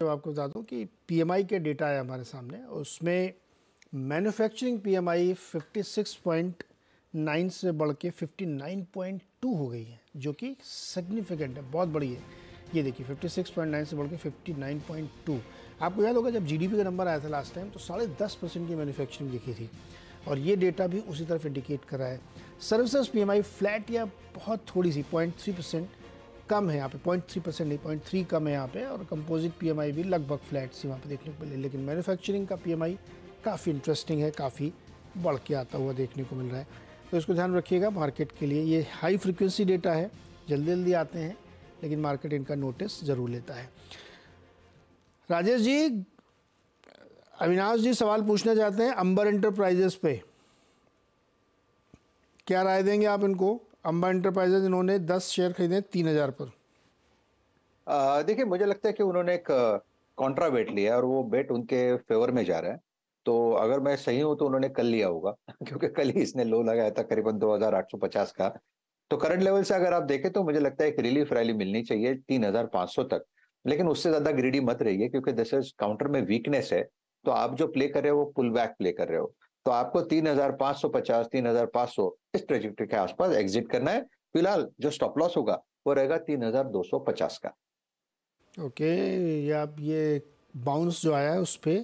तो आपको बता दूं कि पीएमआई के डेटा है हमारे सामने उसमें मैन्युफैक्चरिंग पीएमआई 56.9 से बढ़ के 59.2 हो गई है जो कि सिग्निफिकेंट है बहुत बड़ी है ये देखिए 56.9 से बढ़ के 59.2 आपको याद होगा जब जीडीपी का नंबर आया था लास्ट टाइम तो साढ़े दस परसेंट की मैन्युफैक्चरिंग लिखी थी और ये डेटा भी उसी तरफ इंडिकेट कर रहा है सर्विसेज पीएमआई फ्लैट या बहुत थोड़ी सी पॉइंट थ्री परसेंट कम है यहाँ पे पॉइंट थ्री परसेंट नहीं पॉइंट थ्री कम है यहाँ पे और कंपोजिट पीएमआई भी लगभग फ्लैट से वहाँ पे देखने को मिले लेकिन मैन्युफैक्चरिंग का पीएमआई काफ़ी इंटरेस्टिंग है काफ़ी बढ़ के आता हुआ देखने को मिल रहा है तो इसको ध्यान रखिएगा मार्केट के लिए ये हाई फ्रिक्वेंसी डेटा है जल्दी जल्दी आते हैं लेकिन मार्केट इनका नोटिस ज़रूर लेता है राजेश जी अविनाश जी सवाल पूछना चाहते हैं अंबर इंटरप्राइजेस पे क्या राय देंगे आप इनको अम्बा इंटरप्राइजेज इन्होंने दस शेयर खरीदे तीन हजार पर देखिए मुझे लगता है कि उन्होंने एक कॉन्ट्रा बेट लिया और वो बेट उनके फेवर में जा रहा है तो अगर मैं सही हूँ तो उन्होंने कल लिया होगा क्योंकि कल ही इसने लो लगाया था करीबन दो हजार आठ सौ पचास का तो करंट लेवल से अगर आप देखें तो मुझे लगता है एक रिलीफ रैली मिलनी चाहिए तीन हजार सौ तक लेकिन उससे ज्यादा ग्रीडी मत रहिए क्योंकि दिस इज काउंटर में वीकनेस है तो आप जो प्ले कर रहे हो वो पुल बैक प्ले कर रहे हो तो आपको तीन तीन हजार हजार पांच सौ पचास पांच सौ इस ट्रेजेक्ट्री के आसपास एग्जिट करना है फिलहाल जो स्टॉप लॉस होगा वो रहेगा तीन हजार दो सौ पचास का ओके ये आप ये बाउंस जो आया है उस पर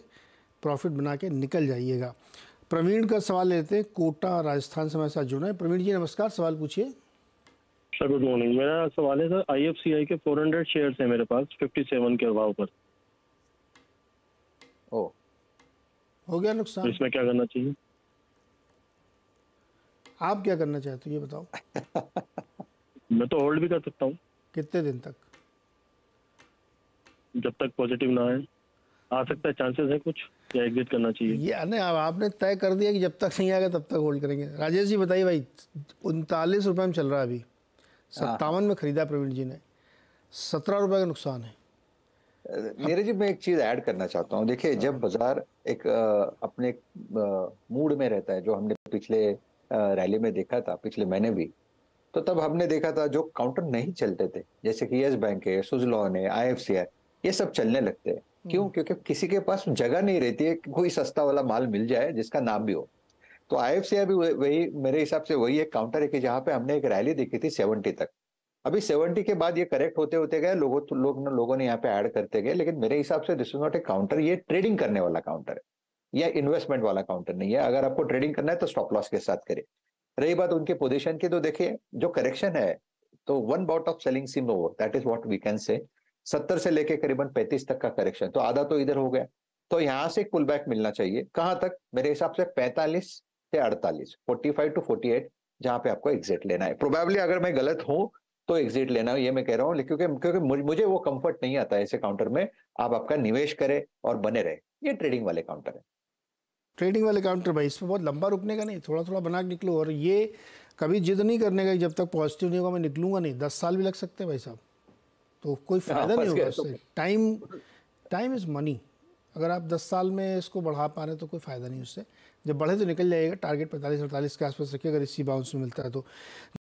प्रॉफिट बना के निकल जाइएगा प्रवीण का सवाल लेते हैं कोटा राजस्थान से हमारे साथ जुड़ना है प्रवीण जी नमस्कार सवाल पूछिए सर गुड मॉर्निंग मेरा सवाल है सर आई एफ सी आई के फोर हंड्रेड शेयर है मेरे पास फिफ्टी सेवन के अभाव पर ओ हो गया नुकसान इसमें क्या करना चाहिए आप क्या करना चाहते हो ये बताओ मैं तो होल्ड भी कर सकता हूँ कितने दिन तक जब तक पॉजिटिव ना आए आ सकता है चांसेस है कुछ या एग्जिट करना चाहिए ये नहीं आप, आपने तय कर दिया कि जब तक नहीं आएगा तब तक होल्ड करेंगे राजेश जी बताइए भाई उनतालीस रुपये में चल रहा है अभी हाँ। सत्तावन में खरीदा प्रवीण जी ने सत्रह रुपये का नुकसान है मेरे जी मैं एक चीज ऐड करना चाहता हूँ देखिए जब बाजार एक अपने मूड में रहता है जो हमने पिछले रैली में देखा था पिछले महीने भी तो तब हमने देखा था जो काउंटर नहीं चलते थे जैसे कि येस बैंक है सुजलॉन है आई एफ सी ये सब चलने लगते हैं हम्म। क्यों क्योंकि किसी के पास जगह नहीं रहती है कोई सस्ता वाला माल मिल जाए जिसका नाम भी हो तो आई भी वही मेरे हिसाब से वही एक काउंटर है कि जहाँ पे हमने एक रैली देखी थी सेवेंटी तक अभी सेवेंटी के बाद ये करेक्ट होते होते गए लोगों तो लोग लोगों ने यहाँ पे ऐड करते गए लेकिन मेरे हिसाब से this is not a counter ये ट्रेडिंग करने वाला काउंटर है या इन्वेस्टमेंट वाला काउंटर नहीं है अगर आपको ट्रेडिंग करना है तो स्टॉप लॉस के साथ करें रही बात उनके पोजिशन की तो देखिए जो करेक्शन है तो one bout of selling seem over that is what we can say सत्तर से लेके करीबन पैंतीस तक का करेक्शन तो आधा तो इधर हो गया तो यहाँ से पुल बैक मिलना चाहिए कहाँ तक मेरे हिसाब से पैंतालीस से अड़तालीस forty five to forty eight जहां पे आपको एग्जिट लेना है प्रोबेबली अगर मैं गलत हूँ तो एग्जिट लेना ये मैं कह रहा हूँ क्योंकि क्योंकि मुझे वो कंफर्ट नहीं आता ऐसे काउंटर में आप आपका निवेश करें और बने रहे ये ट्रेडिंग वाले काउंटर है ट्रेडिंग वाले काउंटर भाई इसमें बहुत लंबा रुकने का नहीं थोड़ा थोड़ा बना के निकलो और ये कभी जिद नहीं करने का जब तक पॉजिटिव नहीं होगा मैं निकलूंगा नहीं दस साल भी लग सकते हैं भाई साहब तो कोई हाँ, फायदा नहीं होगा तो उससे टाइम टाइम इज़ मनी अगर आप दस साल में इसको बढ़ा पा रहे हैं तो कोई फ़ायदा नहीं उससे जब बढ़े तो निकल जाएगा टारगेट पैंतालीस अड़तालीस के आसपास रखिए अगर इसी बाउंस में मिलता है तो